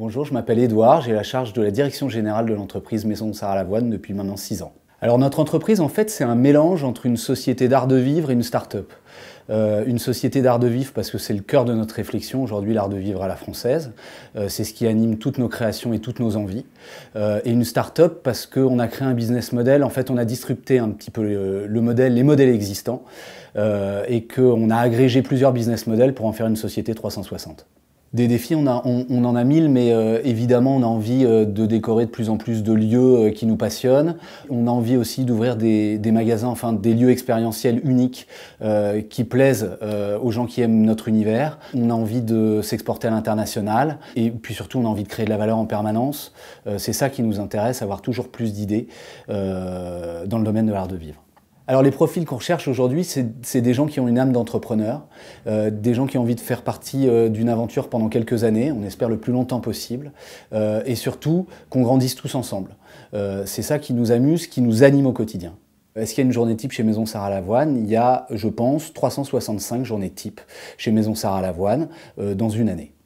Bonjour, je m'appelle Edouard, j'ai la charge de la direction générale de l'entreprise Maison Sarah Lavoine depuis maintenant 6 ans. Alors notre entreprise, en fait, c'est un mélange entre une société d'art de vivre et une start-up. Euh, une société d'art de vivre parce que c'est le cœur de notre réflexion aujourd'hui, l'art de vivre à la française. Euh, c'est ce qui anime toutes nos créations et toutes nos envies. Euh, et une start-up parce qu'on a créé un business model. En fait, on a disrupté un petit peu le modèle, les modèles existants et qu'on a agrégé plusieurs business models pour en faire une société 360. Des défis, on, en a mille, mais euh, évidemment, on a envie euh, de décorer de plus en plus de lieux euh, qui nous passionnent. On a envie aussi d'ouvrir des, des, magasins, enfin des lieux expérientiels uniques qui plaisent aux gens qui aiment notre univers. On a envie de s'exporter à l'international et puis surtout, on a envie de créer de la valeur en permanence. C'est ça qui nous intéresse, avoir toujours plus d'idées dans le domaine de l'art de vivre. Alors les profils qu'on recherche aujourd'hui, c'est des gens qui ont une âme d'entrepreneur, euh, des gens qui ont envie de faire partie euh, d'une aventure pendant quelques années, on espère le plus longtemps possible, euh, et surtout qu'on grandisse tous ensemble. c'est ça qui nous amuse, qui nous anime au quotidien. Est-ce qu'il y a une journée type chez Maison Sarah Lavoine Il y a, je pense, 365 journées type chez Maison Sarah Lavoine dans une année.